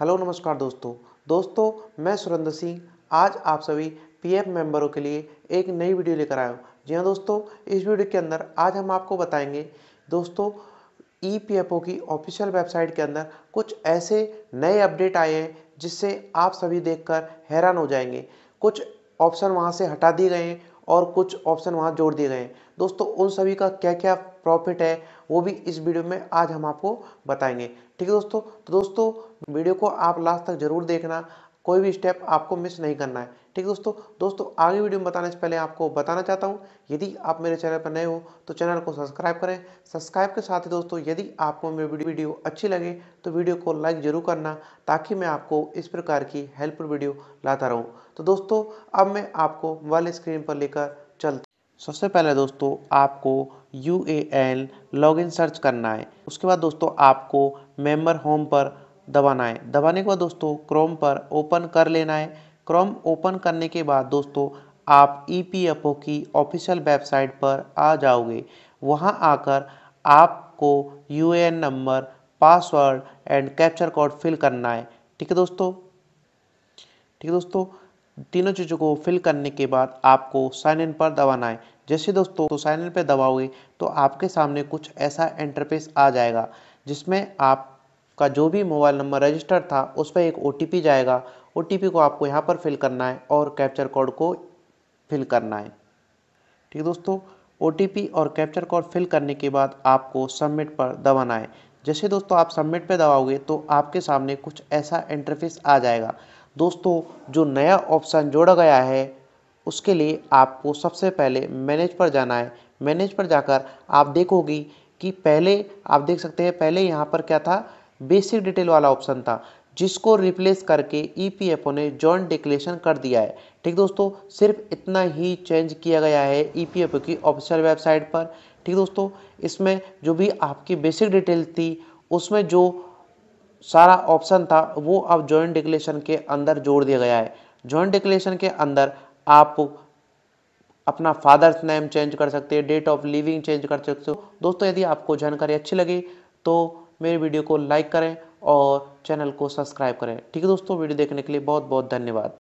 hello नमस्कार दोस्तों दोस्तों मैं सुरेंद्र सिंह आज आप सभी पीएफ मेंबरों के लिए एक नई वीडियो लेकर आया हूँ जी हाँ दोस्तों इस वीडियो के अंदर आज हम आपको बताएंगे दोस्तों ई की ऑफिशियल वेबसाइट के अंदर कुछ ऐसे नए अपडेट आए हैं जिससे आप सभी देखकर हैरान हो जाएंगे कुछ ऑप्शन वहाँ से हटा दिए गए हैं और कुछ ऑप्शन वहाँ जोड़ दिए गए हैं दोस्तों उन सभी का क्या क्या प्रॉफिट है वो भी इस वीडियो में आज हम आपको बताएंगे ठीक है दोस्तों तो दोस्तों वीडियो को आप लास्ट तक ज़रूर देखना कोई भी स्टेप आपको मिस नहीं करना है ठीक है दोस्तों दोस्तों आगे वीडियो में बताने से पहले आपको बताना चाहता हूँ यदि आप मेरे चैनल पर नए हो तो चैनल को सब्सक्राइब करें सब्सक्राइब के साथ ही दोस्तों यदि आपको मेरी वीडियो अच्छी लगे तो वीडियो को लाइक जरूर करना ताकि मैं आपको इस प्रकार की हेल्पफुल वीडियो लाता रहूँ तो दोस्तों अब मैं आपको मोबाइल स्क्रीन पर लेकर चलता सबसे पहले दोस्तों आपको यू ए एन इन सर्च करना है उसके बाद दोस्तों आपको मेम्बर होम पर दबाना है दबाने के बाद दोस्तों क्रोम पर ओपन कर लेना है क्रोम ओपन करने के बाद दोस्तों आप ई e की ऑफिशियल वेबसाइट पर आ जाओगे वहाँ आकर आपको U number password and captcha code fill करना है ठीक है दोस्तों ठीक है दोस्तों तीनों चीज़ों को फिल करने के बाद आपको साइन इन पर दबाना है जैसे दोस्तों तो साइन इन पर दबाओगे तो आपके सामने कुछ ऐसा इंटरफेस आ जाएगा जिसमें आप का जो भी मोबाइल नंबर रजिस्टर्ड था उस पर एक ओ टी पी जाएगा ओ टी पी को आपको यहाँ पर फिल करना है और कैप्चर कोड को फिल करना है ठीक है दोस्तों ओ टी पी और कैप्चर कोड फिल करने के बाद आपको सबमिट पर दबाना है जैसे दोस्तों आप सबमिट पर दबाओगे तो आपके सामने कुछ ऐसा इंटरफेस आ जाएगा दोस्तों जो नया ऑप्शन जोड़ा गया है उसके लिए आपको सबसे पहले मैनेज पर जाना है मैनेज पर जाकर आप देखोगी कि पहले आप देख सकते हैं पहले यहाँ पर क्या था बेसिक डिटेल वाला ऑप्शन था जिसको रिप्लेस करके ई e ने जॉइंट डिक्लेरेशन कर दिया है ठीक दोस्तों सिर्फ इतना ही चेंज किया गया है ई e की ऑफिशियल वेबसाइट पर ठीक दोस्तों इसमें जो भी आपकी बेसिक डिटेल थी उसमें जो सारा ऑप्शन था वो अब जॉइंट डिक्लेरेशन के अंदर जोड़ दिया गया है जॉइंट डिक्लेरेशन के अंदर आप अपना फादर्स नेम चेंज कर सकते हैं डेट ऑफ लिविंग चेंज कर सकते हो दोस्तों यदि आपको जानकारी अच्छी लगी तो मेरे वीडियो को लाइक करें और चैनल को सब्सक्राइब करें ठीक है दोस्तों वीडियो देखने के लिए बहुत बहुत धन्यवाद